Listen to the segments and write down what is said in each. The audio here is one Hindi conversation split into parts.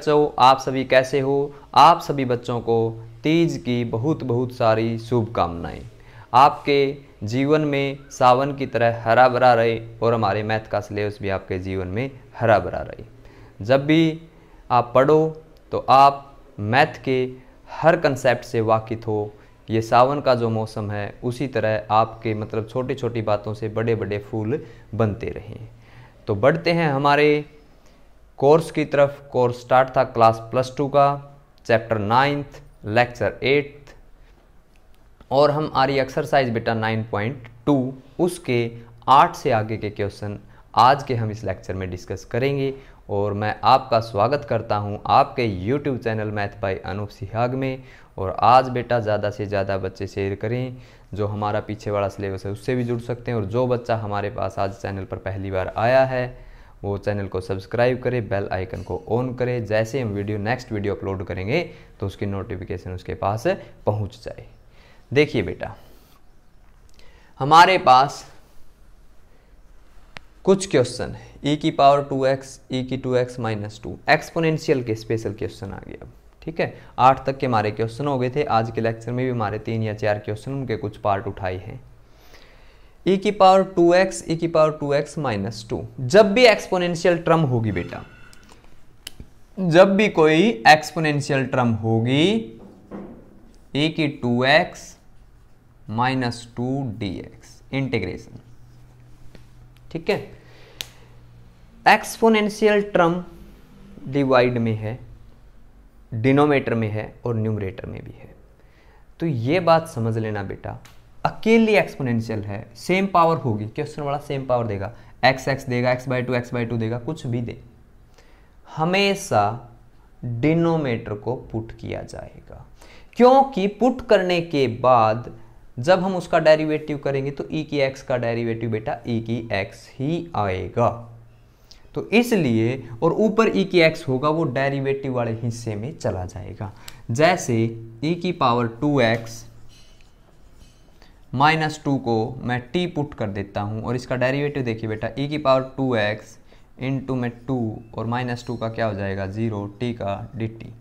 बच्चों आप सभी कैसे हो आप सभी बच्चों को तीज की बहुत बहुत सारी शुभकामनाएं आपके जीवन में सावन की तरह हरा भरा रहे और हमारे मैथ का सिलेबस भी आपके जीवन में हरा भरा रहे जब भी आप पढ़ो तो आप मैथ के हर कंसेप्ट से वाकिफ़ हो ये सावन का जो मौसम है उसी तरह आपके मतलब छोटी छोटी बातों से बड़े बड़े फूल बनते रहें तो बढ़ते हैं हमारे कोर्स की तरफ कोर्स स्टार्ट था क्लास प्लस टू का चैप्टर नाइन्थ लेक्चर एट्थ और हम आ रही एक्सरसाइज बेटा नाइन पॉइंट टू उसके आठ से आगे के क्वेश्चन आज के हम इस लेक्चर में डिस्कस करेंगे और मैं आपका स्वागत करता हूं आपके YouTube channel math by Anoop Sihag में और आज बेटा ज़्यादा से ज़्यादा बच्चे शेयर करें जो हमारा पीछे वाला सिलेबस है उससे भी जुड़ सकते हैं और जो बच्चा हमारे पास आज चैनल पर पहली बार आया है वो चैनल को सब्सक्राइब करें बेल आइकन को ऑन करें जैसे हम वीडियो नेक्स्ट वीडियो अपलोड करेंगे तो उसकी नोटिफिकेशन उसके पास पहुंच जाए देखिए बेटा हमारे पास कुछ क्वेश्चन है ई e की पावर टू एक्स ई की two x minus two exponential के स्पेशल क्वेश्चन आ गया अब ठीक है आठ तक के हमारे क्वेश्चन हो गए थे आज के लेक्चर में भी हमारे तीन या चार क्वेश्चन उनके कुछ पार्ट उठाए हैं e की पावर 2x e की पावर 2x माइनस टू जब भी एक्सपोनेंशियल ट्रम होगी बेटा जब भी कोई एक्सपोनेंशियल ट्रम होगी e की 2x minus to D integration ठीक है एक्सपोनेंशियल ट्रम डिवाइड में है डिनोमेटर में है और न्यूमरेटर में भी है तो ये बात समझ लेना बेटा अकेली एक्सपोनेंशियल है सेम पावर होगी क्वेश्चन वाला सेम पावर देगा एक्स एक्स देगा x by two x by two देगा कुछ भी दे हमेशा डिनोमेटर को पुट किया जाएगा क्योंकि पुट करने के बाद जब हम उसका डेरिवेटिव करेंगे तो ई e की एक्स का डेरिवेटिव बेटा ई e की एक्स ही आएगा तो इसलिए और ऊपर ई e की एक्स होगा वो डेरिवेटिव वाले हिस्से में चला जाएगा जैसे ई e की power two x minus two को मैं टी पुट कर देता हूँ और इसका डेरिवेटिव देखिए बेटा ई e की power two x into में टू और माइनस टू का क्या हो जाएगा ज़ीरो टी का डी टी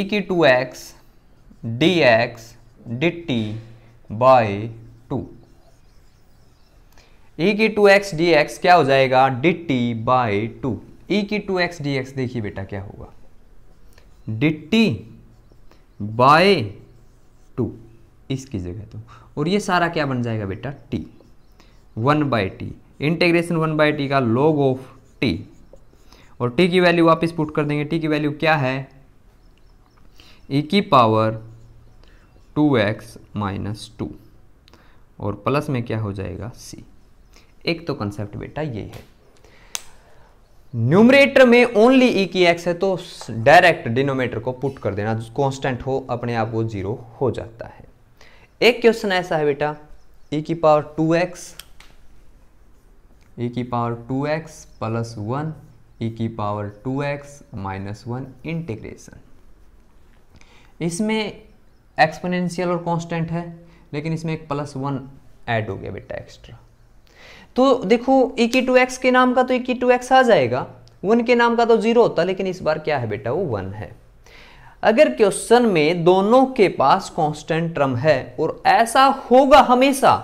ई की two x d x d t by two e e की टू एक्स डी एक्स क्या हो जाएगा d t by two e e की टू एक्स डी एक्स देखिए बेटा क्या होगा डी टी बाय इसकी जगह तो और ये सारा क्या बन जाएगा बेटा t one by t integration one by t का लॉग ऑफ टी और टी की वैल्यू वापस पुट कर देंगे टी की वैल्यू क्या है ई e की power two x minus two और प्लस में क्या हो जाएगा सी एक तो कंसेप्ट बेटा ये है न्यूमरेटर में ओनली ई e की एक्स है तो डायरेक्ट डिनोमेटर को पुट कर देना कॉन्स्टेंट हो अपने आप वो जीरो हो जाता है एक क्वेश्चन ऐसा है बेटा e की पावर टू एक्स ई की power two x plus one e की power two x minus one integration इसमें एक्सपोनेंशियल और कांस्टेंट है लेकिन इसमें एक प्लस वन ऐड हो गया बेटा एक्स्ट्रा तो देखो ई e की टू एक्स के नाम का तो ई e की टू एक्स आ जाएगा वन के नाम का तो जीरो होता लेकिन इस बार क्या है बेटा वो वन है अगर क्वेश्चन में दोनों के पास कांस्टेंट टर्म है और ऐसा होगा हमेशा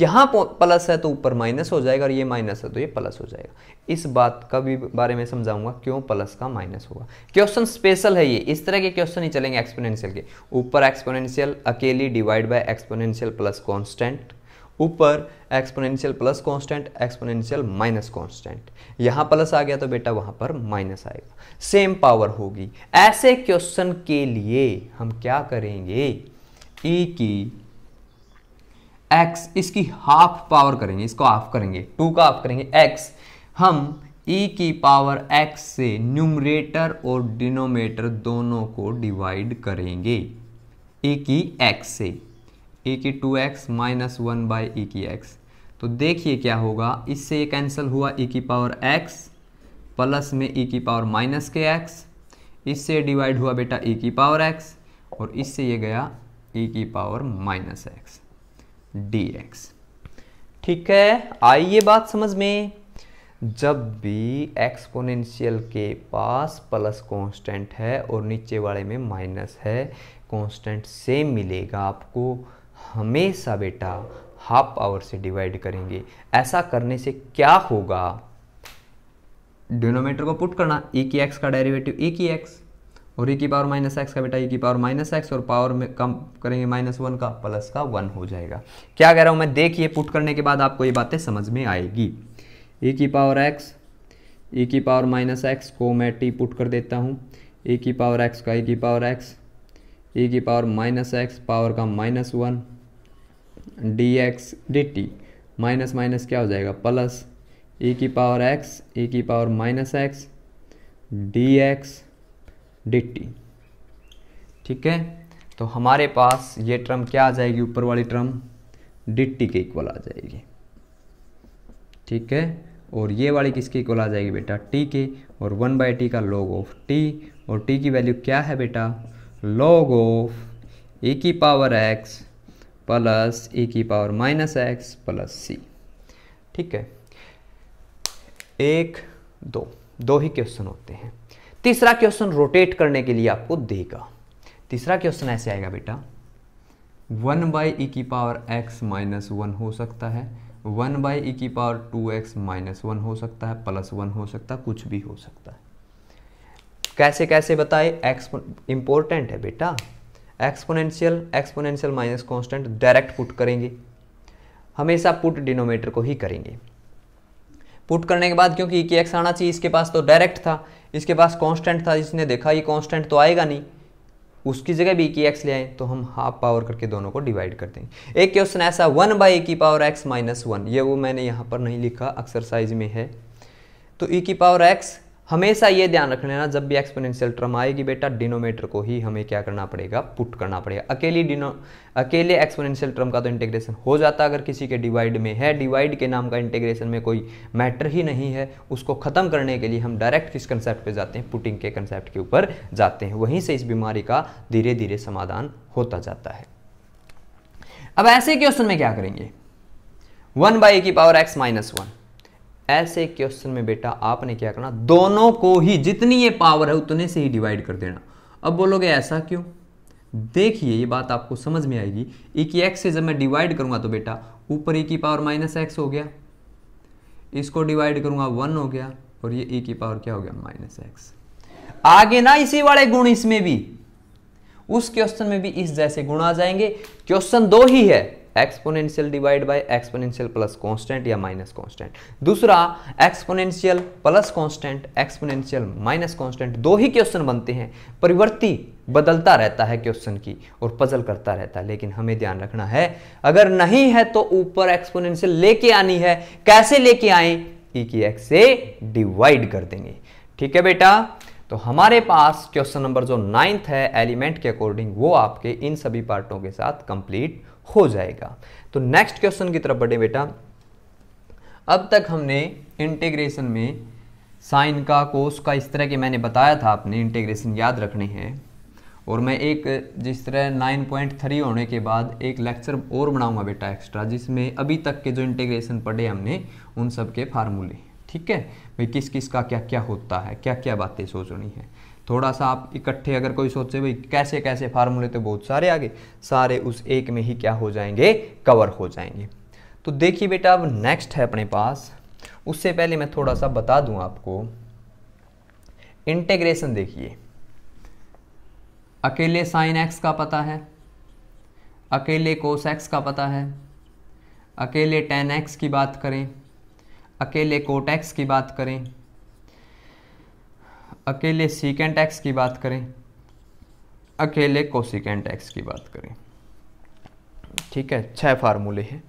यहां प्लस है तो ऊपर माइनस हो जाएगा और ये माइनस है तो ये प्लस हो जाएगा इस बात का भी बारे में समझाऊंगा क्यों प्लस का माइनस होगा क्वेश्चन स्पेशल है ये इस तरह के क्वेश्चन ही चलेंगे एक्सपोनेंशियल के ऊपर एक्सपोनेंशियल अकेली divide by exponential plus constant ऊपर exponential plus constant exponential minus constant यहां प्लस आ गया तो बेटा वहां पर माइनस आएगा सेम पावर होगी ऐसे क्वेश्चन के लिए हम क्या करेंगे e की x इसकी हाफ पावर करेंगे इसको हाफ करेंगे टू का हाफ करेंगे x हम e की पावर x से न्यूमरेटर और डिनोमेटर दोनों को डिवाइड करेंगे e की x से ए की two x minus one by a की एक्स तो देखिए क्या होगा इससे ये कैंसिल हुआ ई की पावर एक्स प्लस में ई की पावर माइनस के एक्स इससे डिवाइड हुआ बेटा ई की पावर एक्स और इससे ये गया ई की power minus x d x ठीक है आइए बात समझ में जब भी एक्सपोनेंशियल के पास प्लस कांस्टेंट है और नीचे वाले में माइनस है कांस्टेंट सेम मिलेगा आपको हमेशा बेटा हाफ पावर से डिवाइड करेंगे ऐसा करने से क्या होगा डिनोमीटर को पुट करना ए e की एक्स का डेरिवेटिव ए e की एक्स और ए e की पावर माइनस एक्स का बेटा ए की पावर माइनस एक्स और पावर में कम करेंगे माइनस वन का प्लस का वन हो जाएगा क्या कह रहा हूँ मैं देखिए पुट करने के बाद आपको ये बातें समझ में आएगी ए की पावर एक्स ए की पावर माइनस एक्स को मैं टी पुट कर देता हूँ ए की पावर एक्स का ए की पावर एक्स ई e की पावर माइनस एक्स पावर का minus one d x d t minus minus क्या हो जाएगा प्लस ई e की पावर एक्स ई e की power minus x d x d t ठीक है तो हमारे पास ये टर्म क्या आ जाएगी ऊपर वाली टर्म डी टी के इक्वल आ जाएगी ठीक है और ये वाली किसके इक्वल आ जाएगी बेटा टी के और वन बाई टी का लॉग ऑफ टी और टी की वैल्यू क्या है बेटा लॉग ऑफ ए की पावर एक्स प्लस ए की power minus x plus c ठीक है एक दो दो ही क्वेश्चन होते हैं तीसरा क्वेश्चन रोटेट करने के लिए आपको देगा तीसरा क्वेश्चन ऐसे आएगा बेटा वन बाई ई की पावर एक्स माइनस वन हो सकता है वन बाई ई की power two x minus one हो सकता है प्लस वन हो सकता है कुछ भी हो सकता है कैसे कैसे बताए एक्स इंपॉर्टेंट है बेटा exponential exponential minus constant direct put करेंगे हमेशा पुट डिनोमेटर को ही करेंगे पुट करने के बाद क्योंकि के एक्स आना चाहिए इसके पास तो डायरेक्ट था इसके पास कांस्टेंट था जिसने देखा ये कांस्टेंट तो आएगा नहीं उसकी जगह भी की एक्स ले आए तो हम हाफ पावर करके दोनों को डिवाइड कर देंगे एक क्वेश्चन ऐसा वन बाई e की पावर एक्स माइनस वन ये वो मैंने यहाँ पर नहीं लिखा एक्सरसाइज में है तो ई e की पावर एक्स हमेशा ये ध्यान रख लेना जब भी एक्सपोनेंशियल टर्म आएगी बेटा डिनोमेटर को ही हमें क्या करना पड़ेगा पुट करना पड़ेगा अकेली डिनो अकेले एक्सपोनेंशियल टर्म का तो इंटीग्रेशन हो जाता अगर किसी के डिवाइड में है डिवाइड के नाम का इंटीग्रेशन में कोई मैटर ही नहीं है उसको ख़त्म करने के लिए हम डायरेक्ट किस कंसेप्ट पे जाते हैं पुटिंग के कंसेप्ट के ऊपर जाते हैं वहीं से इस बीमारी का धीरे धीरे समाधान होता जाता है अब ऐसे क्वेश्चन में क्या करेंगे वन बाई e की पावर एक्स माइनस वन ऐसे क्वेश्चन में बेटा आपने क्या करना दोनों को ही जितनी ये पावर है उतने से ही डिवाइड कर देना अब बोलोगे ऐसा क्यों देखिए ये बात आपको समझ में आएगी ई की एक्स से जब मैं डिवाइड करूंगा तो बेटा ऊपर ई की पावर माइनस एक्स हो गया इसको डिवाइड करूंगा वन हो गया और ये ई की पावर क्या हो गया माइनस एक्स आगे ना इसी वाले गुण इसमें भी उस क्वेश्चन में भी इस जैसे गुण आ जाएंगे क्वेश्चन दो ही है exponential divide by exponential plus constant या माइनस कांस्टेंट दूसरा exponential plus constant exponential minus constant दो ही क्वेश्चन बनते हैं परिवर्ती बदलता रहता है क्वेश्चन की और पजल करता रहता है लेकिन हमें ध्यान रखना है अगर नहीं है तो ऊपर एक्सपोनेंशियल लेके आनी है कैसे लेके आए ई e की एक्स से डिवाइड कर देंगे ठीक है बेटा तो हमारे पास क्वेश्चन नंबर जो नाइन्थ है एलिमेंट के अकॉर्डिंग वो आपके इन सभी पार्टों के साथ कंप्लीट हो जाएगा तो नेक्स्ट क्वेश्चन की तरफ बढ़े बेटा अब तक हमने इंटीग्रेशन में साइन का कोस का इस तरह के मैंने बताया था आपने इंटीग्रेशन याद रखने हैं और मैं एक जिस तरह नाइन पॉइंट थ्री होने के बाद एक लेक्चर और बनाऊंगा बेटा एक्स्ट्रा जिसमें अभी तक के जो इंटीग्रेशन पढ़े हमने उन सब के फार्मूले ठीक है भाई किस किस का क्या क्या होता है क्या क्या बातें सोचनी है थोड़ा सा आप इकट्ठे अगर कोई सोचे भाई कैसे कैसे फार्मूले तो बहुत सारे आ गए सारे उस एक में ही क्या हो जाएंगे कवर हो जाएंगे तो देखिए बेटा अब नेक्स्ट है अपने पास उससे पहले मैं थोड़ा सा बता दूं आपको इंटेग्रेशन देखिए अकेले साइन एक्स का पता है अकेले कोस एक्स का पता है अकेले टेन एक्स की बात करें अकेले कोट एक्स की बात करें अकेले सीकेंट एक्स की बात करें अकेले कोसिकेंट एक्स की बात करें ठीक है छह फार्मूले हैं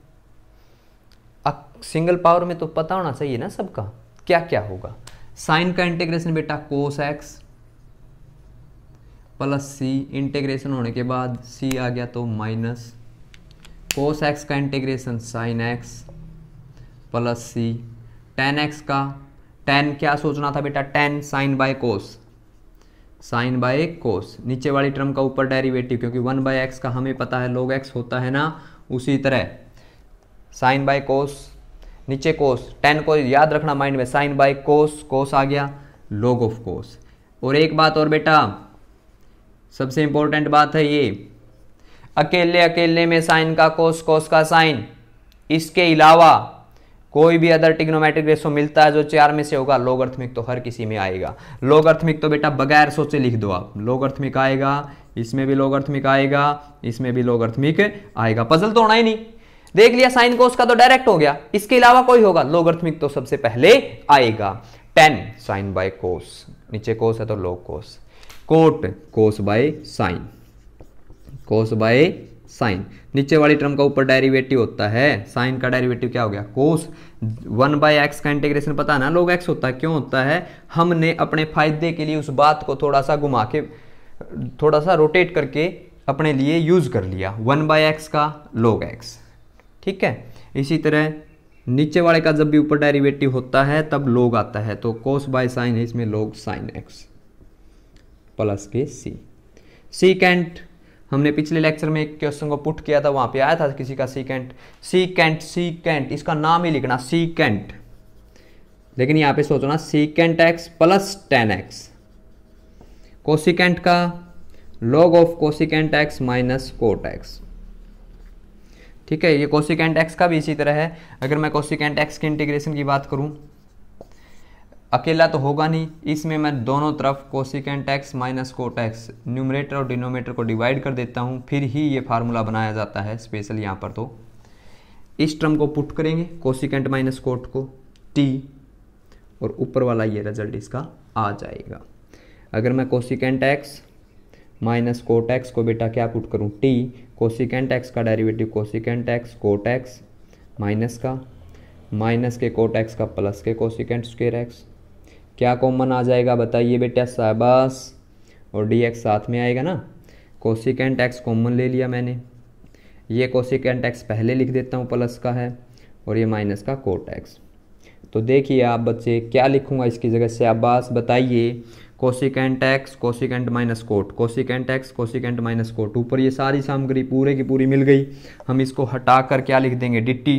सिंगल पावर में तो पता होना चाहिए ना सबका क्या क्या होगा साइन का इंटीग्रेशन बेटा cos x plus c integration होने के बाद सी आ गया तो माइनस कोस एक्स का integration sine x plus c tan x का टेन क्या सोचना था बेटा tan sine by cos sine by cos नीचे वाली टर्म का ऊपर डेरिवेटिव क्योंकि वन बाय एक्स का हमें पता है लोग एक्स होता है ना उसी तरह साइन बाय कोस नीचे कोस टेन को याद रखना माइंड में साइन बाय कोस कोस आ गया लोग ऑफ कोस और एक बात और बेटा सबसे इंपॉर्टेंट बात है ये अकेले अकेले में साइन का कोस कोस का साइन इसके अलावा कोई भी अदर टिग्नोमेट्रिक रेशो मिलता है जो चार में से होगा लोगर्थमिक तो हर किसी में आएगा लोगर्थमिक तो बेटा बगैर सोचे लिख दो आप लोगर्थमिक आएगा इसमें भी लोगर्थमिक आएगा इसमें भी लोगर्थमिक आएगा पजल तो होना ही नहीं देख लिया साइन कोस का तो डायरेक्ट हो गया इसके अलावा कोई होगा लोगर्थमिक तो सबसे पहले आएगा टेन साइन बाय कोस नीचे कोस है तो log cos cot cos by sine cos by sine नीचे वाली टर्म का ऊपर डेरिवेटिव होता है साइन का डेरिवेटिव क्या हो गया कोस वन बाय एक्स का इंटीग्रेशन पता ना लोग एक्स होता है क्यों होता है हमने अपने फायदे के लिए उस बात को थोड़ा सा घुमा के थोड़ा सा रोटेट करके अपने लिए यूज कर लिया वन बाय एक्स का लोग एक्स ठीक है इसी तरह नीचे वाले का जब भी ऊपर डेरिवेटिव होता है तब लोग आता है तो कोस बाय साइन है इसमें लोग साइन एक्स प्लस के सी सी कैंट हमने पिछले लेक्चर में एक क्वेश्चन को पुट किया था वहां पे आया था किसी का सीकेंट सीकेंट सीकेंट इसका नाम ही लिखना सीकेंट लेकिन यहाँ पे सोचो c secant x plus tan x cosecant का log of cosecant x minus cot x ठीक है ये कोसिकेंट एक्स का भी इसी तरह है अगर मैं कोसिकेंट एक्स की इंटीग्रेशन की बात करूं अकेला तो होगा नहीं इसमें मैं दोनों तरफ cosecant x minus cot x numerator और डिनोमेटर को डिवाइड कर देता हूँ फिर ही ये फार्मूला बनाया जाता है स्पेशल यहाँ पर तो इस टर्म को पुट करेंगे कोसिकेंट माइनस कोट को टी और ऊपर वाला ये रिजल्ट इसका आ जाएगा अगर मैं cosecant x minus cot x को बेटा क्या पुट करूँ टी कोसिकेंट एक्स का derivative cosecant x cot x minus का माइनस के कोट एक्स का प्लस के कोसिकेंट स्क्र एक्स क्या कॉमन आ जाएगा बताइए बेटा साहबास और डी एक्स साथ में आएगा ना कोसिकेंट एक्स कॉमन ले लिया मैंने ये कोसिकेंट एक्स पहले लिख देता हूँ प्लस का है और ये माइनस का कोट एक्स तो देखिए आप बच्चे क्या लिखूंगा इसकी जगह से अब्बास बताइए cosecant x cosecant minus cot cosecant x cosecant minus cot ऊपर ये सारी सामग्री पूरे की पूरी मिल गई हम इसको हटा कर क्या लिख देंगे डिट्टी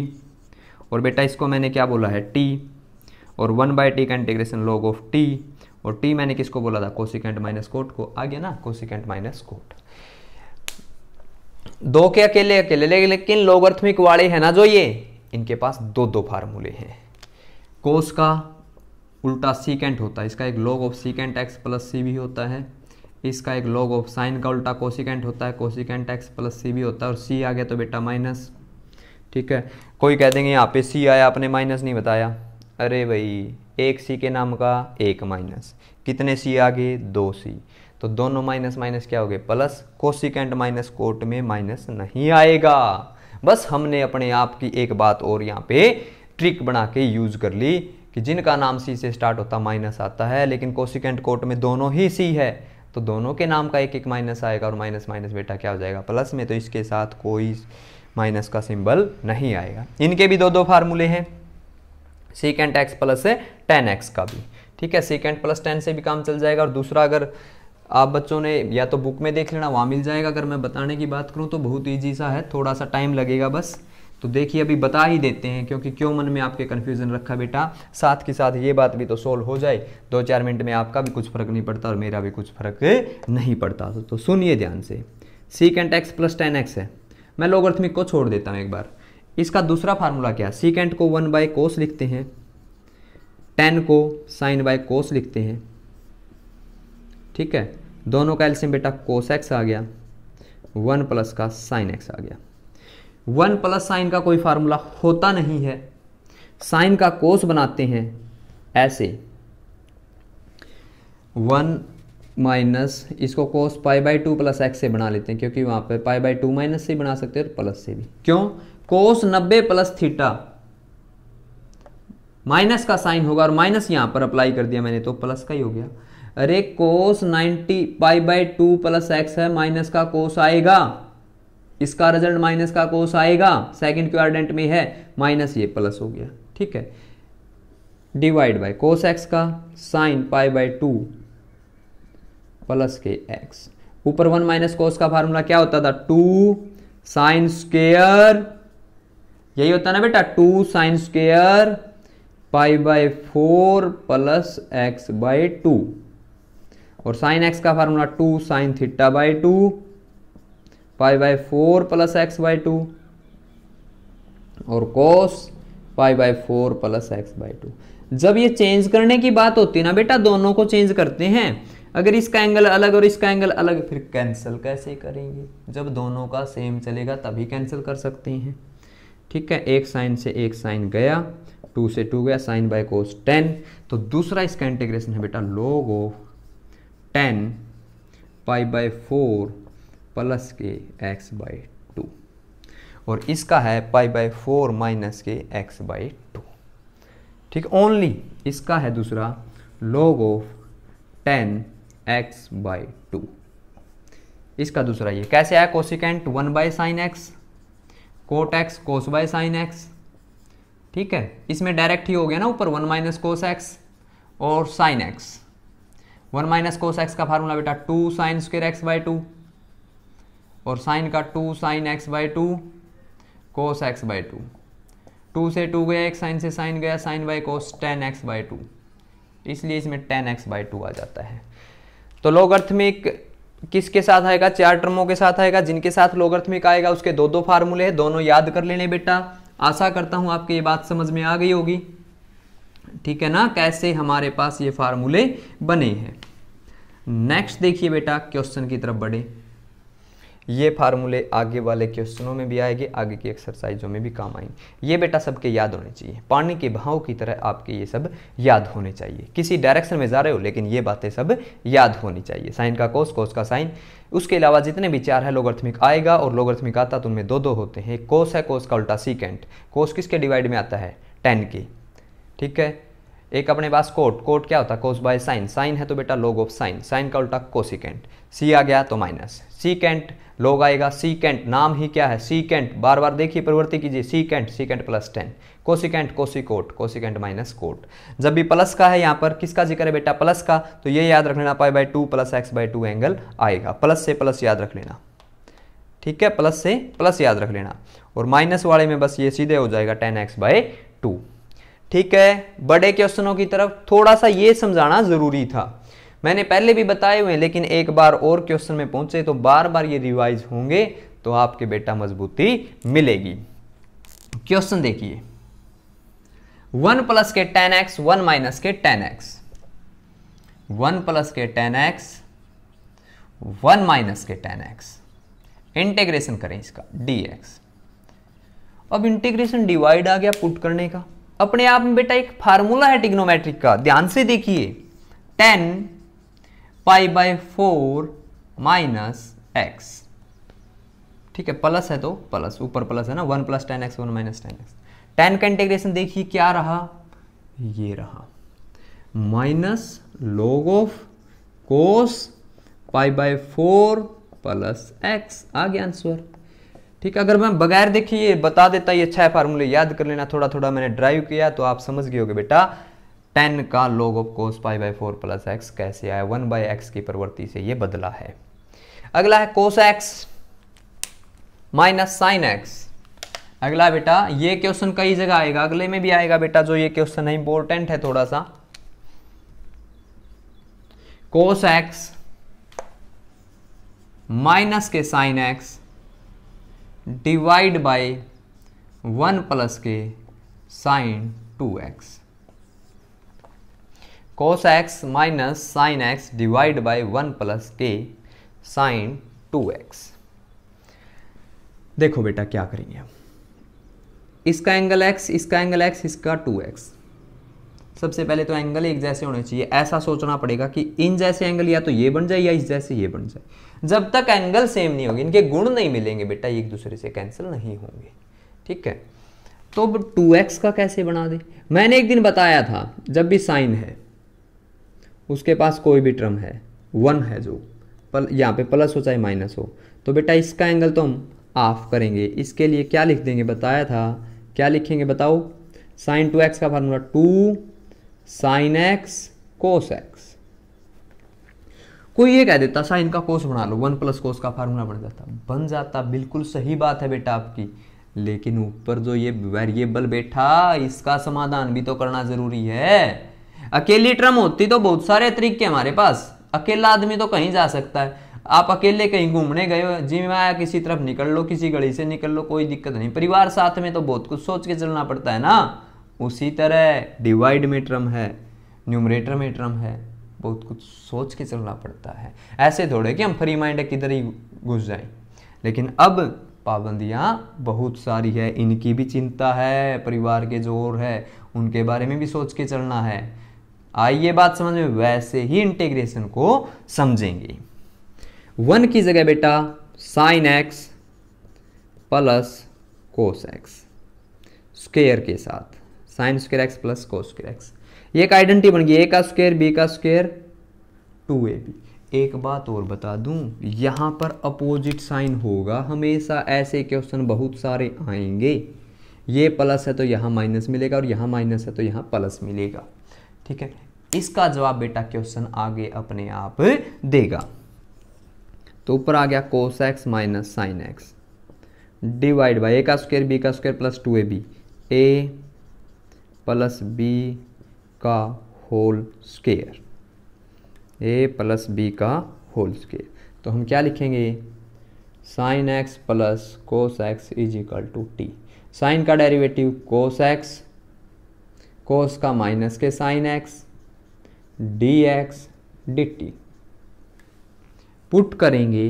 और बेटा इसको मैंने क्या बोला है टी और वन बाय टी का इंटीग्रेशन लॉग ऑफ टी और टी मैंने किसको बोला था कोसिकेंट माइनस कोट को आ गया ना कोसिकेंट माइनस कोट दो के अकेले अकेले लेकिन लोगर्थमिक वाले हैं ना जो ये इनके पास दो दो फार्मूले हैं कोस का उल्टा सीकेंट होता है इसका एक log of secant x plus c भी होता है इसका एक लॉग ऑफ साइन का उल्टा कोसिकेंट होता है कोसिकेंट एक्स प्लस सी भी होता है और सी आ गया तो बेटा माइनस ठीक है कोई कह देंगे यहाँ पे सी आया आपने माइनस नहीं बताया अरे भाई एक सी के नाम का एक माइनस कितने सी आ गए दो सी तो दोनों माइनस माइनस क्या हो गए प्लस कोसिकेंट माइनस कोट में माइनस नहीं आएगा बस हमने अपने आप की एक बात और यहाँ पे ट्रिक बना के यूज कर ली कि जिनका नाम सी से स्टार्ट होता माइनस आता है लेकिन कोसिकेंट कोट में दोनों ही सी है तो दोनों के नाम का एक एक माइनस आएगा और माइनस माइनस बेटा क्या हो जाएगा प्लस में तो इसके साथ कोई माइनस का सिंबल नहीं आएगा इनके भी दो दो फार्मूले हैं सीकेंट एक्स प्लस है टेन एक्स का भी ठीक है सीकेंट प्लस टेन से भी काम चल जाएगा और दूसरा अगर आप बच्चों ने या तो बुक में देख लेना वहाँ मिल जाएगा अगर मैं बताने की बात करूँ तो बहुत ईजी सा है थोड़ा सा टाइम लगेगा बस तो देखिए अभी बता ही देते हैं क्योंकि क्यों मन में आपके कन्फ्यूजन रखा बेटा साथ के साथ ये बात भी तो सोल्व हो जाए दो चार मिनट में आपका भी कुछ फर्क नहीं पड़ता और मेरा भी कुछ फर्क नहीं पड़ता तो सुनिए ध्यान से secant x plus tan x है मैं अर्थमिक को छोड़ देता हूँ एक बार इसका दूसरा फार्मूला क्या सीकेंट को वन बाय कोस लिखते हैं टेन को साइन बाय कोस लिखते हैं ठीक है दोनों का एल्सियम बेटा कोस एक्स आ गया वन प्लस का साइन एक्स आ गया वन प्लस साइन का कोई फार्मूला होता नहीं है साइन का कोस बनाते हैं ऐसे वन माइनस इसको cos pi by two plus x से बना लेते हैं क्योंकि वहां पे पाई बाई टू माइनस से बना सकते हैं और प्लस से भी क्यों कोस नब्बे प्लस थीटा माइनस का साइन होगा और माइनस यहां पर अप्लाई कर दिया मैंने तो प्लस का ही हो गया अरे cos 90 pi by two plus x है माइनस का कोस आएगा इसका रिजल्ट माइनस का कोस आएगा सेकंड क्वाड्रेंट में है माइनस ये प्लस हो गया ठीक है डिवाइड बाय कोस एक्स का sine pi by two plus के एक्स ऊपर वन माइनस कोस का फार्मूला क्या होता था टू साइन स्केयर यही होता है ना बेटा two sine square pi by four plus x by two और साइन एक्स का formula two sine theta by two pi by four plus x by two और cos pi by four plus x by two जब ये चेंज करने की बात होती है ना बेटा दोनों को चेंज करते हैं अगर इसका एंगल अलग और इसका एंगल अलग फिर कैंसिल कैसे करेंगे जब दोनों का सेम चलेगा तभी कैंसिल कर सकते हैं ठीक है एक साइन से एक साइन गया टू से टू गया साइन बाय कोस टेन तो दूसरा इसका इंटीग्रेशन है बेटा log of tan pi by four plus के एक्स बाई टू और इसका है पाई बाय फोर माइनस के एक्स बाई टू ठीक ओनली इसका है दूसरा log of tan x by two इसका दूसरा ये कैसे आया cosecant one by sine x cot x cos by sine x ठीक है इसमें डायरेक्ट ही हो गया ना ऊपर वन माइनस कोस एक्स और sine x one minus cos x का फार्मूला बेटा two sine square x by two और साइन का two sine x by two cos x by two two से टू गया एक साइन से साइन गया sine by cos tan x by two इसलिए इसमें टेन एक्स बाय टू आ जाता है तो लोग अर्थ में एक किसके साथ आएगा चार टर्मों के साथ आएगा जिनके साथ लोगर्थमिक आएगा उसके दो दो फार्मूले हैं दोनों याद कर लेने बेटा आशा करता हूं आपके ये बात समझ में आ गई होगी ठीक है ना कैसे हमारे पास ये फार्मूले बने हैं नेक्स्ट देखिए बेटा क्वेश्चन की तरफ बढ़े ये फार्मूले आगे वाले क्वेश्चनों में भी आएंगे आगे की एक्सरसाइजों में भी काम आएंगे ये बेटा सबके याद होने चाहिए पानी के भाव की तरह आपके ये सब याद होने चाहिए किसी डायरेक्शन में जा रहे हो लेकिन ये बातें सब याद होनी चाहिए साइन का कोस कोस का साइन उसके अलावा जितने भी चार है लोगर्थमिक आएगा और लोगर्थमिक आता तो उनमें दो दो होते हैं कोस है कोस का उल्टा सीकेंट कोस किसके डिवाइड में आता है टेन के ठीक है एक अपने पास कोट कोट क्या होता है कोस बाय साइन साइन है तो बेटा लॉग ऑफ साइन साइन का उल्टा कोसिकेंट सी आ गया तो माइनस सीकेंट लोग आएगा सीकेंट नाम ही क्या है सीकेंट बार बार देखिए प्रवृत्ति कीजिए secant secant plus tan cosecant cosec cot cosecant minus cot जब भी प्लस का है यहाँ पर किसका जिक्र है बेटा प्लस का तो ये याद रख लेना pi by two plus x by two angle आएगा प्लस से प्लस याद रख लेना ठीक है प्लस से प्लस याद रख लेना और माइनस वाले में बस ये सीधे हो जाएगा टेन एक्स बाई टू ठीक है बड़े क्वेश्चनों की तरफ थोड़ा सा ये समझाना जरूरी था मैंने पहले भी बताए हुए हैं लेकिन एक बार और क्वेश्चन में पहुंचे तो बार बार ये रिवाइज होंगे तो आपके बेटा मजबूती मिलेगी क्वेश्चन देखिए वन प्लस के टेन एक्स वन माइनस के टेन एक्स वन प्लस के टेन एक्स वन माइनस के टेन एक्स इंटेग्रेशन करें इसका डी एक्स अब इंटीग्रेशन डिवाइड आ गया पुट करने का अपने आप में बेटा एक फार्मूला है टिग्नोमेट्रिक का ध्यान से देखिए tan pi by four minus x ठीक है प्लस है तो प्लस ऊपर प्लस है ना one plus tan x one minus tan x tan का इंटेग्रेशन देखिए क्या रहा ये रहा minus log of cos pi by four plus x आ गया आंसर ठीक अगर मैं बगैर देखी ये बता देता ये छह फार्मूले याद कर लेना थोड़ा थोड़ा मैंने ड्राइव किया तो आप समझ गए होगे बेटा टेन का log of cos pi by four plus x कैसे आया वन बाई एक्स की प्रवृत्ति से ये बदला है अगला है cos x minus sine x अगला बेटा ये क्वेश्चन कई जगह आएगा अगले में भी आएगा बेटा जो ये क्वेश्चन है इंपॉर्टेंट है थोड़ा सा कोस एक्स माइनस के sine x divide by one plus के sine two x cos x minus sine x divide by one plus के साइन टू एक्स देखो बेटा क्या करेंगे हम इसका एंगल एक्स इसका एंगल एक्स इसका टू एक्स सबसे पहले तो एंगल एक जैसे होने चाहिए ऐसा सोचना पड़ेगा कि इन जैसे एंगल या तो ये बन जाए या इस जैसे ये बन जाए जब तक एंगल सेम नहीं होगी इनके गुण नहीं मिलेंगे बेटा एक दूसरे से कैंसिल नहीं होंगे ठीक है तो अब टू एक्स का कैसे बना दे मैंने एक दिन बताया था जब भी साइन है उसके पास कोई भी ट्रम है वन है जो पल यहाँ पे प्लस हो चाहे माइनस हो तो बेटा इसका एंगल तो हम ऑफ करेंगे इसके लिए क्या लिख देंगे बताया था क्या लिखेंगे बताओ साइन टू एक्स का formula two sine x cos x कोई ये कह देता साइन का कोस बना लो वन प्लस कोस का फार्मूला बन जाता बन जाता बिल्कुल सही बात है बेटा आपकी लेकिन ऊपर जो ये वेरिएबल बैठा इसका समाधान भी तो करना जरूरी है अकेली ट्रम होती तो बहुत सारे तरीके हमारे पास अकेला आदमी तो कहीं जा सकता है आप अकेले कहीं घूमने गए हो जिम आया किसी तरफ निकल लो किसी गली से निकल लो कोई दिक्कत नहीं परिवार साथ में तो बहुत कुछ सोच के चलना पड़ता है ना उसी तरह डिवाइड में ट्रम है न्यूमरेटर में ट्रम है बहुत कुछ सोच के चलना पड़ता है ऐसे थोड़े कि हम फ्री माइंड किधर ही घुस जाएं लेकिन अब पाबंदियाँ बहुत सारी है इनकी भी चिंता है परिवार के जो और है उनके बारे में भी सोच के चलना है आइए बात समझ में वैसे ही इंटीग्रेशन को समझेंगे वन की जगह बेटा sine x plus cos x square के साथ sine square x plus cos square x एक आइडेंटिटी बन गई ए का स्क्वेयर बी का स्क्वेयर टू ए बी एक बात और बता दूं यहां पर अपोजिट साइन होगा हमेशा ऐसे क्वेश्चन बहुत सारे आएंगे ये प्लस है तो यहां माइनस मिलेगा और यहां माइनस है तो यहां प्लस मिलेगा ठीक है इसका जवाब बेटा क्वेश्चन आगे अपने आप देगा तो ऊपर आ गया cos x minus sine x divide by a का स्क्वायर बी का square plus two a b a plus b का whole square a plus b का होल स्केयर तो हम क्या लिखेंगे sine x plus cos x is equal to t sine का डेरिवेटिव कोस एक्स कोस का माइनस के sine x d x d t put करेंगे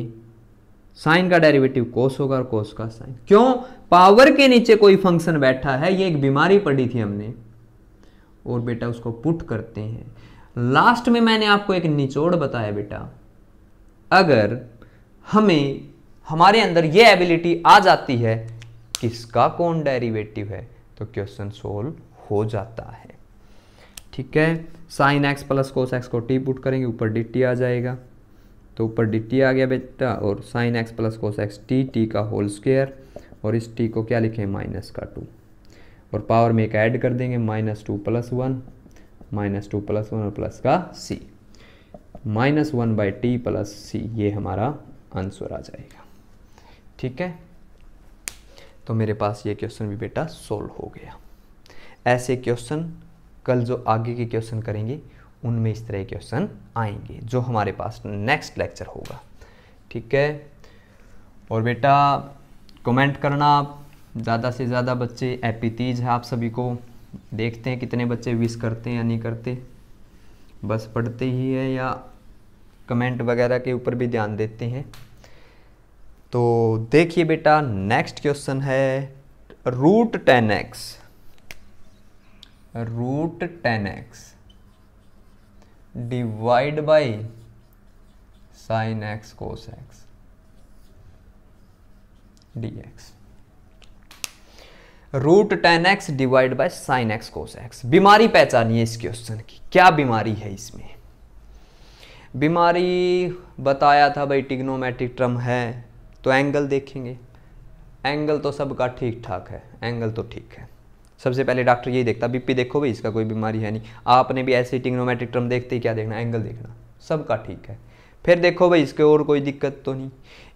साइन का डेरिवेटिव कोस होगा और कोस का साइन क्यों पावर के नीचे कोई फंक्शन बैठा है ये एक बीमारी पड़ी थी हमने और बेटा उसको पुट करते हैं लास्ट में मैंने आपको एक निचोड़ बताया बेटा अगर हमें हमारे अंदर यह एबिलिटी आ जाती है किसका कौन डेरिवेटिव है तो क्वेश्चन सोल्व हो जाता है ठीक है sine x plus cos x को टी पुट करेंगे ऊपर डी टी आ जाएगा तो ऊपर डी टी आ गया बेटा और sine x plus cos x t t का होल स्क्वेयर और इस टी को क्या लिखें माइनस का टू और पावर में एक ऐड कर देंगे minus two plus one minus two plus one और प्लस का c minus one by t plus c ये हमारा आंसर आ जाएगा ठीक है तो मेरे पास ये क्वेश्चन भी बेटा सोल्व हो गया ऐसे क्वेश्चन कल जो आगे के क्वेश्चन करेंगे उनमें इस तरह के क्वेश्चन आएंगे जो हमारे पास नेक्स्ट लेक्चर होगा ठीक है और बेटा कमेंट करना आप ज़्यादा से ज़्यादा बच्चे एपीतीज है आप सभी को देखते हैं कितने बच्चे विश करते हैं या नहीं करते बस पढ़ते ही है या कमेंट वगैरह के ऊपर भी ध्यान देते हैं तो देखिए बेटा नेक्स्ट क्वेश्चन है root tan x root tan x divide by sine x cos x d x root tan x divide by sine x cos x बीमारी पहचानिए इस क्वेश्चन की क्या बीमारी है इसमें बीमारी बताया था भाई टिग्नोमेट्रिक ट्रम है तो एंगल देखेंगे एंगल तो सबका ठीक ठाक है एंगल तो ठीक है सबसे पहले डॉक्टर यही देखता बीपी देखो भाई इसका कोई बीमारी है नहीं आपने भी ऐसे टिग्नोमेट्रिक ट्रम देखते ही क्या देखना एंगल देखना सबका ठीक है फिर देखो भाई इसके और कोई दिक्कत तो नहीं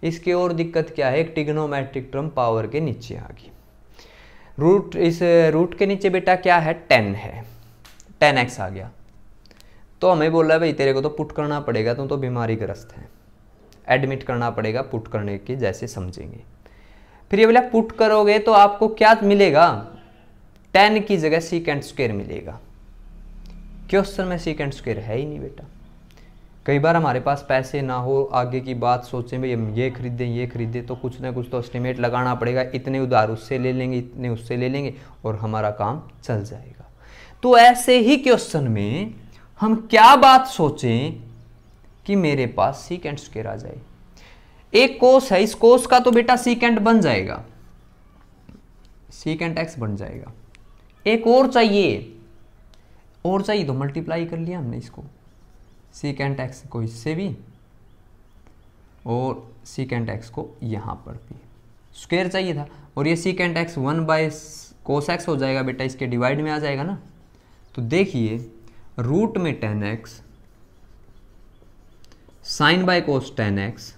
इसके और दिक्कत क्या है एक टिग्नोमेट्रिक ट्रम पावर के नीचे आ गई रूट इस रूट के नीचे बेटा क्या है टेन है टेन एक्स आ गया तो हमें बोल रहा है भाई तेरे को तो पुट करना पड़ेगा तुम तो बीमारी ग्रस्त है एडमिट करना पड़ेगा पुट करने के जैसे समझेंगे फिर ये बोला पुट करोगे तो आपको क्या मिलेगा टेन की जगह सीकेंड स्क्वेयर मिलेगा क्वेश्चन में सीकेंड स्क्वेयर है ही नहीं बेटा कई बार हमारे पास पैसे ना हो आगे की बात सोचें भाई हम ये खरीदें ये खरीदें तो कुछ ना कुछ तो एस्टिमेट लगाना पड़ेगा इतने उधार उससे ले लेंगे इतने उससे ले लेंगे और हमारा काम चल जाएगा तो ऐसे ही क्वेश्चन में हम क्या बात सोचें कि मेरे पास सीकेंड स्केयर आ जाए एक कोस है इस कोस का तो बेटा सीकेंड बन जाएगा सीकेंड एक्स बन जाएगा एक और चाहिए और चाहिए तो मल्टीप्लाई कर लिया हमने इसको सीकेंट एक्स को इससे भी और सीकेंट एक्स को यहाँ पर भी स्क्वेयर चाहिए था और ये secant x one by cos x हो जाएगा बेटा इसके डिवाइड में आ जाएगा ना तो देखिए रूट में tan x sine by cos tan x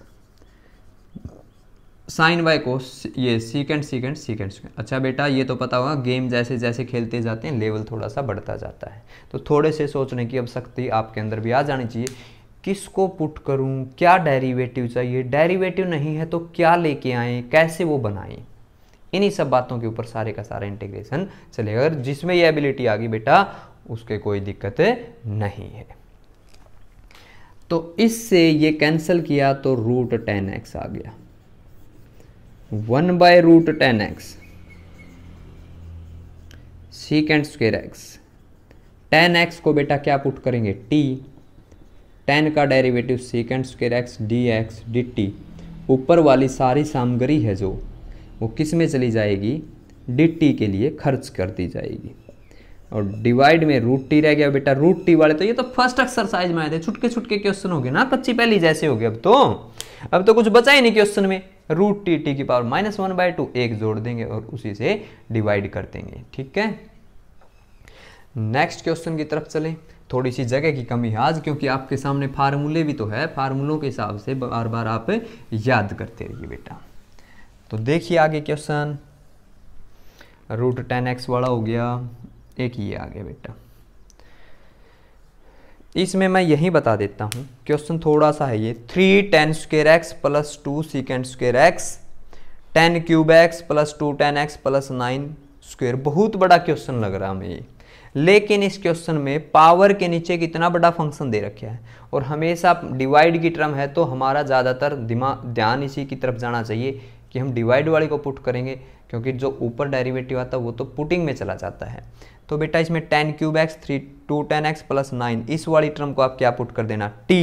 sine by को ये सीकेंड सीकेंड सीकेंड सीकेंड अच्छा बेटा ये तो पता होगा गेम जैसे जैसे खेलते जाते हैं लेवल थोड़ा सा बढ़ता जाता है तो थोड़े से सोचने की अब शक्ति आपके अंदर भी आ जानी चाहिए किसको पुट करूं क्या डेरिवेटिव चाहिए डेरिवेटिव नहीं है तो क्या लेके आए कैसे वो बनाएं इन्हीं सब बातों के ऊपर सारे का सारा इंटीग्रेशन चलेगा अगर जिसमें ये एबिलिटी आ गई बेटा उसके कोई दिक्कत नहीं है तो इससे ये कैंसिल किया तो रूट टेन एक्स आ गया one by root tan x secant square x tan x को बेटा क्या पुट करेंगे टी टेन का derivative secant square x d x d t ऊपर वाली सारी सामग्री है जो वो किस में चली जाएगी डी टी के लिए खर्च कर दी जाएगी और डिवाइड में रूट टी रह गया बेटा रूट टी वाले तो ये तो फर्स्ट एक्सरसाइज में आए थे छुटके छुटके क्वेश्चन हो गए ना कच्ची पहली जैसे हो गए अब तो अब तो कुछ बचा ही नहीं क्वेश्चन में रूट टी टी की power minus one by two एक जोड़ देंगे और उसी से डिवाइड कर देंगे ठीक है नेक्स्ट क्वेश्चन की तरफ चलें थोड़ी सी जगह की कमी है आज क्योंकि आपके सामने फार्मूले भी तो है फार्मूलों के हिसाब से बार बार आप याद करते रहिए बेटा तो देखिए आगे क्वेश्चन रूट टेन एक्स वाला हो गया एक ही आ गया बेटा इसमें मैं यही बता देता हूँ क्वेश्चन थोड़ा सा है ये three tan square x plus two secant square x tan cube x plus two tan x plus nine square बहुत बड़ा क्वेश्चन लग रहा है हमें ये लेकिन इस क्वेश्चन में पावर के नीचे कितना बड़ा फंक्शन दे रखा है और हमेशा डिवाइड की टर्म है तो हमारा ज़्यादातर दिमाग ध्यान इसी की तरफ जाना चाहिए कि हम डिवाइड वाले को पुट करेंगे क्योंकि जो ऊपर डेरिवेटिव आता है वो तो पुटिंग में चला जाता है तो बेटा इसमें tan cube x three two tan x plus nine इस वाली टर्म को आप क्या पुट कर देना टी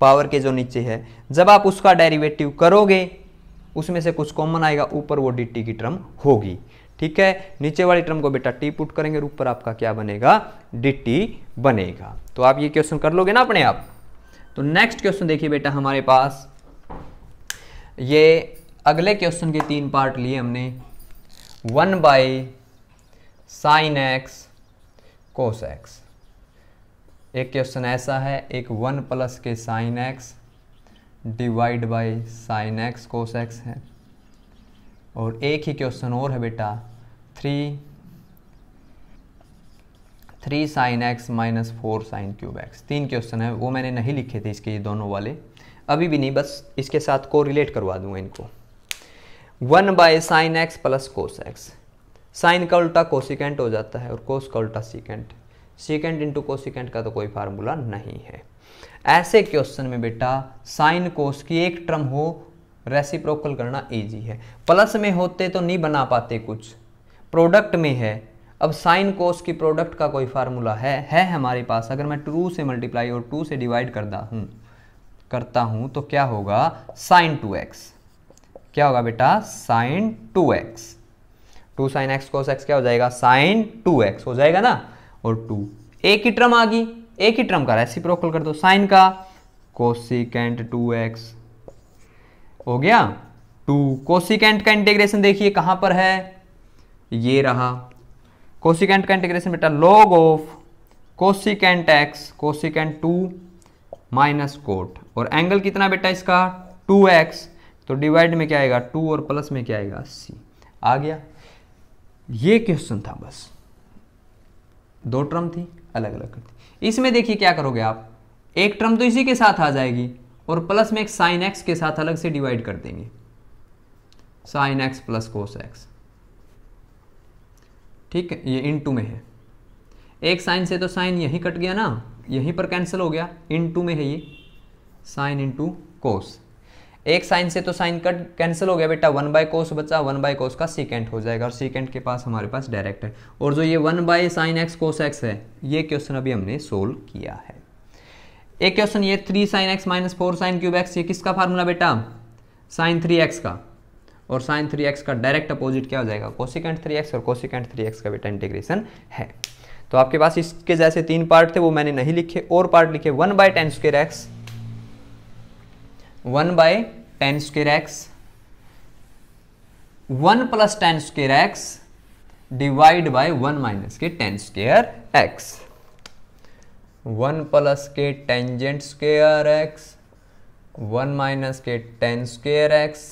पावर के जो नीचे है जब आप उसका डेरिवेटिव करोगे उसमें से कुछ कॉमन आएगा ऊपर वो डी की टर्म होगी ठीक है नीचे वाली टर्म को बेटा टी पुट करेंगे ऊपर आपका क्या बनेगा डी बनेगा तो आप ये क्वेश्चन कर लोगे ना अपने आप तो नेक्स्ट क्वेश्चन देखिए बेटा हमारे पास ये अगले क्वेश्चन के तीन पार्ट लिए हमने one by sine x cos x एक क्वेश्चन ऐसा है एक वन प्लस के sine x divide by sine x cos x है और एक ही क्वेश्चन और है बेटा three three sine x minus four sine cube x तीन क्वेश्चन है वो मैंने नहीं लिखे थे इसके ये दोनों वाले अभी भी नहीं बस इसके साथ को रिलेट करवा दूंगा इनको one by sine x plus cos x sine का उल्टा कोसिकेंट हो जाता है और कोस का उल्टा सिकेंट सिकेंट इंटू कोसिकेंट का तो कोई फार्मूला नहीं है ऐसे क्वेश्चन में बेटा साइन कोस की एक ट्रम हो रेसिप्रोकल करना इजी है प्लस में होते तो नहीं बना पाते कुछ प्रोडक्ट में है अब साइन कोस की प्रोडक्ट का कोई फार्मूला है है हमारे पास अगर मैं टू से मल्टीप्लाई और टू से डिवाइड करता हूँ करता हूँ तो क्या होगा साइन टू एक्स क्या होगा बेटा sine two x two sine x cos x क्या हो जाएगा साइन टू एक्स हो जाएगा ना और टू एक ही ट्रम आ गई एक ही ट्रम का प्रोकल कर दो साइन का कोसिकेंट टू एक्स हो गया टू कोसिकेंट का इंटीग्रेशन देखिए कहां पर है ये रहा कोसिकेंट का इंटीग्रेशन बेटा log of cosecant x cosecant two minus cot और एंगल कितना बेटा इसका टू एक्स तो डिवाइड में क्या आएगा टू और प्लस में क्या आएगा सी आ गया ये क्वेश्चन था बस दो टर्म थी अलग अलग करती इसमें देखिए क्या करोगे आप एक टर्म तो इसी के साथ आ जाएगी और प्लस में एक साइन एक्स के साथ अलग से डिवाइड कर देंगे sine x plus cos x ठीक है ये इन टू में है एक साइन से तो साइन यहीं कट गया ना यहीं पर कैंसिल हो गया इन टू में है ये साइन इन टू कोस एक साइन से तो साइन कट कैंसिल हो गया बेटा वन बाय कोस बचा वन बाय कोस का सीकेंट हो जाएगा और सीकेंट के पास हमारे पास डायरेक्ट है और जो ये one by sine x cos x है ये क्वेश्चन अभी हमने सोल्व किया है एक क्वेश्चन ये three sine x minus four sine cube x ये किसका फार्मूला बेटा साइन थ्री एक्स का और साइन थ्री एक्स का डायरेक्ट अपोजिट क्या हो जाएगा कोसिकेंट थ्री एक्स और कोसिकेंट थ्री एक्स का बेटा इंटीग्रेशन है तो आपके पास इसके जैसे तीन पार्ट थे वो मैंने नहीं लिखे और पार्ट लिखे one by tan square x one by tan square x one plus tan square x divide by one minus के tan square x one plus के tangent square x one minus के tan square x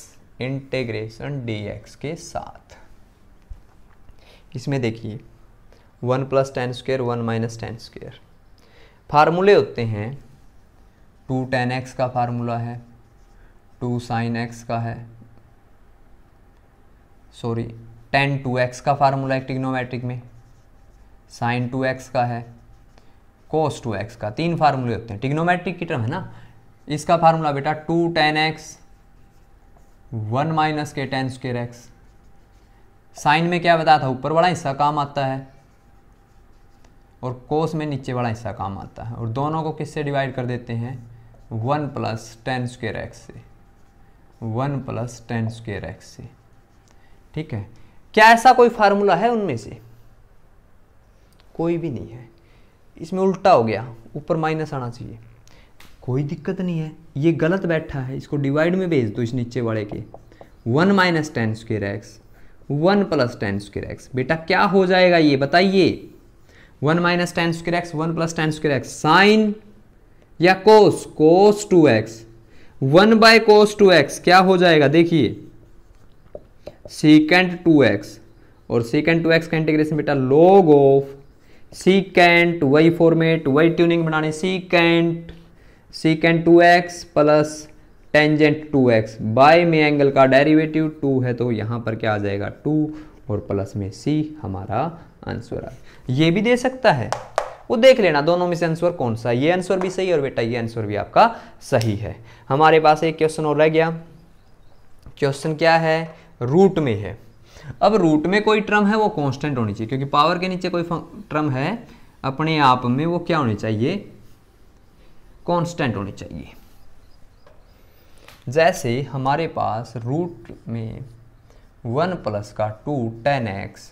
integration d x के साथ इसमें देखिए one plus tan square one minus tan square फार्मूले होते हैं टू टेन एक्स का फार्मूला है टू साइन एक्स का है सॉरी टेन टू एक्स का फार्मूला है टिग्नोमेट्रिक में साइन टू एक्स का है कोस टू एक्स का तीन फार्मूले होते हैं टिग्नोमेट्रिक की टर्म है ना इसका फार्मूला बेटा two tan x one minus के टेन स्केयर एक्स साइन में क्या बताया था ऊपर बड़ा हिस्सा काम आता है और कोस में नीचे बड़ा हिस्सा काम आता है और दोनों को किससे डिवाइड कर देते हैं one plus tan square x से one plus tan square x से ठीक है क्या ऐसा कोई फार्मूला है उनमें से कोई भी नहीं है इसमें उल्टा हो गया ऊपर माइनस आना चाहिए कोई दिक्कत नहीं है ये गलत बैठा है इसको डिवाइड में भेज दो इस नीचे वाले के one minus tan square x one plus tan square x बेटा क्या हो जाएगा ये बताइए one minus tan square x one plus tan square x sine या cos cos two x one by cos two x क्या हो जाएगा देखिए सीकेंट टू एक्स और सीकेंट टू एक्स का इंटीग्रेशन बेटा लॉग ऑफ सीकेंट वही फॉर्मेट वही ट्यूनिंग बनाने secant secant two x plus tangent to x by में एंगल का डेरिवेटिव टू है तो यहां पर क्या आ जाएगा टू और प्लस में सी हमारा आंसर आ ये भी दे सकता है वो देख लेना दोनों में से आंसर कौन सा ये आंसर भी सही और बेटा ये आंसर भी आपका सही है हमारे पास एक क्वेश्चन और रह गया क्वेश्चन क्या है रूट में है अब रूट में कोई ट्रम है वो कांस्टेंट होनी चाहिए क्योंकि पावर के नीचे कोई ट्रम है अपने आप में वो क्या होनी चाहिए कांस्टेंट होनी चाहिए जैसे हमारे पास रूट में वन प्लस का two tan x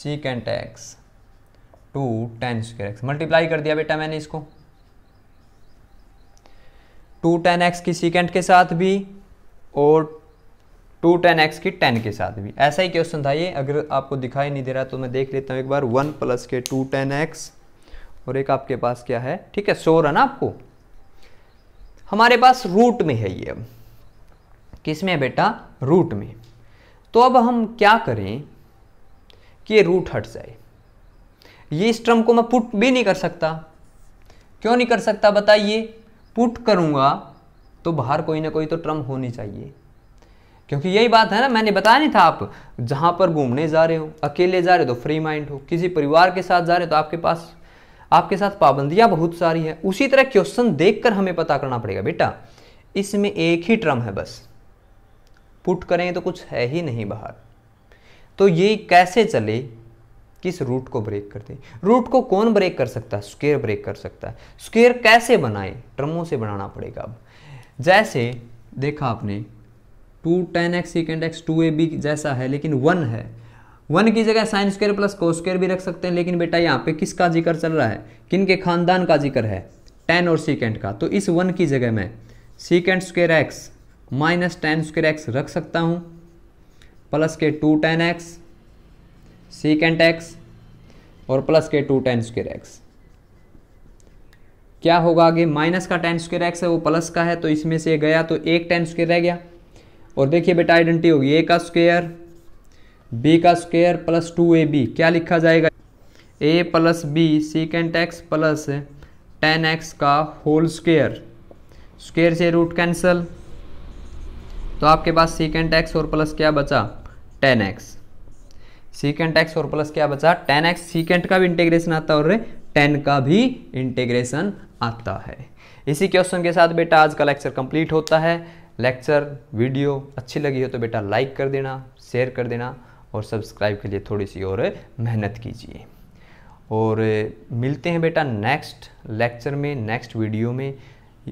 secant x two tan square x multiply कर दिया बेटा मैंने इसको टू टेन एक्स की सीकेंड के साथ भी और टू टेन एक्स की टेन के साथ भी ऐसा ही क्वेश्चन था ये अगर आपको दिखाई नहीं दे रहा तो मैं देख लेता हूँ एक बार वन प्लस के टू टेन एक्स और एक आपके पास क्या है ठीक है सो है ना आपको हमारे पास रूट में है ये अब किस में है बेटा रूट में तो अब हम क्या करें कि ये रूट हट जाए ये इस टर्म को मैं पुट भी नहीं कर सकता क्यों नहीं कर सकता बताइए पुट करूंगा तो बाहर कोई ना कोई तो ट्रम होनी चाहिए क्योंकि यही बात है ना मैंने बताया नहीं था आप जहां पर घूमने जा रहे हो अकेले जा रहे हो तो फ्री माइंड हो किसी परिवार के साथ जा रहे हो तो आपके पास आपके साथ पाबंदियां बहुत सारी हैं उसी तरह क्वेश्चन देखकर हमें पता करना पड़ेगा बेटा इसमें एक ही ट्रम है बस पुट करें तो कुछ है ही नहीं बाहर तो ये कैसे चले किस रूट को ब्रेक करते हैं रूट को कौन ब्रेक कर सकता है स्क्वेयर ब्रेक कर सकता है स्क्वेयर कैसे बनाए टर्मों से बनाना पड़ेगा अब जैसे देखा आपने two tan x secant x two a b जैसा है लेकिन वन है वन की जगह sine square plus cos square भी रख सकते हैं लेकिन बेटा यहाँ पे किसका जिक्र चल रहा है किन के खानदान का जिक्र है टेन और सीकेंड का तो इस वन की जगह मैं secant square x minus tan square x रख सकता हूँ प्लस के two tan x secant x और प्लस के टू टेन स्क्र एक्स क्या होगा आगे माइनस का टेन स्क्र एक्स है वो प्लस का है तो इसमें से गया तो एक टेन स्क्र रह गया और देखिए बेटा आइडेंटिटी होगी ए का स्क्वेयर बी का square plus two a b क्या लिखा जाएगा a plus b secant x plus tan x का होल स्क्वेयर स्क्वेयर से रूट कैंसल तो आपके पास सीकेंट एक्स और प्लस क्या बचा टेन एक्स सीकेंट एक्स और प्लस क्या बचा टेन एक्स सीकेंट का भी इंटीग्रेशन आता है और टेन का भी इंटीग्रेशन आता है इसी क्वेश्चन के साथ बेटा आज का लेक्चर कंप्लीट होता है लेक्चर वीडियो अच्छी लगी हो तो बेटा लाइक कर देना शेयर कर देना और सब्सक्राइब के लिए थोड़ी सी और मेहनत कीजिए और मिलते हैं बेटा नेक्स्ट लेक्चर में नेक्स्ट वीडियो में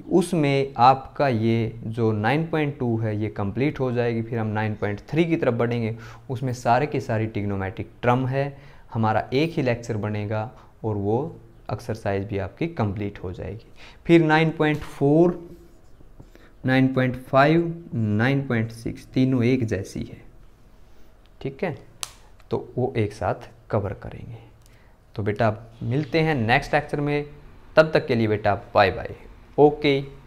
उसमें आपका ये जो 9.2 है ये कंप्लीट हो जाएगी फिर हम 9.3 की तरफ बढ़ेंगे उसमें सारे के सारी टिग्नोमेटिक ट्रम है हमारा एक ही लेक्चर बनेगा और वो एक्सरसाइज भी आपकी कंप्लीट हो जाएगी फिर 9.4 9.5 9.6 तीनों एक जैसी है ठीक है तो वो एक साथ कवर करेंगे तो बेटा मिलते हैं नेक्स्ट लेक्चर में तब तक के लिए बेटा बाय बाय Ok.